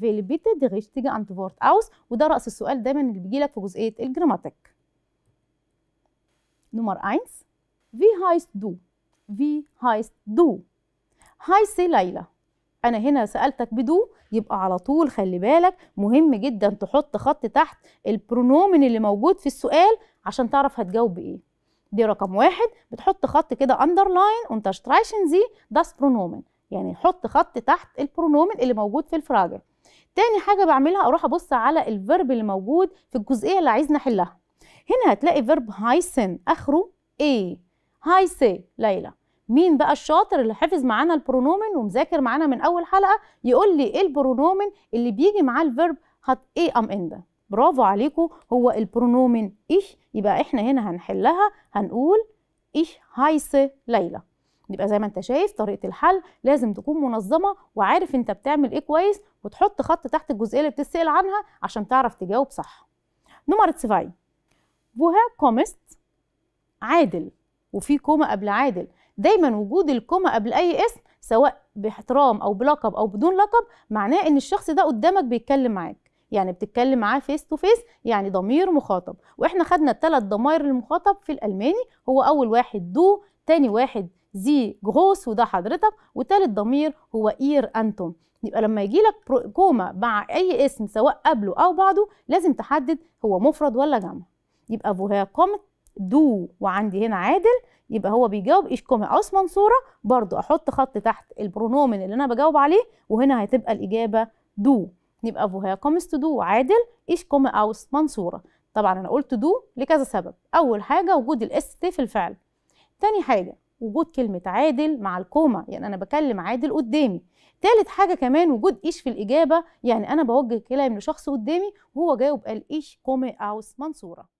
verlebte انت فورت اوس وده رأس السؤال دايما اللي بيجي لك في جزئية الجراماتيك نمر 1 في heißt دو في heißt دو هايسي ليلى انا هنا سالتك بدو يبقى على طول خلي بالك مهم جدا تحط خط تحت البرونومن اللي موجود في السؤال عشان تعرف هتجاوب بايه دي رقم واحد بتحط خط كده اندرلاين und streichen sie das pronomen يعني حط خط تحت البرونومن اللي موجود في الفراجل تاني حاجه بعملها اروح ابص على الفيرب اللي موجود في الجزئيه اللي عايز نحلها هنا هتلاقي فيرب هايسن اخره اي هايسي ليلى مين بقى الشاطر اللي حفظ معانا البرونومن ومذاكر معانا من اول حلقه يقول لي ايه البرونومن اللي بيجي معاه الفيرب هت اي ام ان ده برافو عليكم هو البرونومن ايش يبقى احنا هنا هنحلها هنقول ايش هايس ليلى يبقى زي ما انت شايف طريقه الحل لازم تكون منظمه وعارف انت بتعمل ايه كويس وتحط خط تحت الجزئيه اللي بتسال عنها عشان تعرف تجاوب صح نمرة 7 بوها كومست عادل وفي كوما قبل عادل دايما وجود الكوما قبل اي اسم سواء باحترام او بلقب او بدون لقب معناه ان الشخص ده قدامك بيتكلم معاك يعني بتتكلم معاه فيس تو فيس يعني ضمير مخاطب واحنا خدنا الثلاث ضمائر المخاطب في الالماني هو اول واحد دو تاني واحد زي جروس وده حضرتك وتالت ضمير هو اير انتم يبقى لما يجي لك كوما مع اي اسم سواء قبله او بعده لازم تحدد هو مفرد ولا جمع يبقى فوها قامت دو وعندي هنا عادل يبقى هو بيجاوب ايش كوما اوس منصوره برضو احط خط تحت البرونومن اللي انا بجاوب عليه وهنا هتبقى الاجابه دو يبقى فوها قامت دو عادل ايش كوما اوس منصوره طبعا انا قلت دو لكذا سبب اول حاجه وجود الاس تي في الفعل تاني حاجه وجود كلمه عادل مع الكوما يعني انا بكلم عادل قدامي ثالث حاجه كمان وجود ايش في الاجابه يعني انا بوجه كلام لشخص قدامي وهو جاوب قال ايش كومي اوس منصوره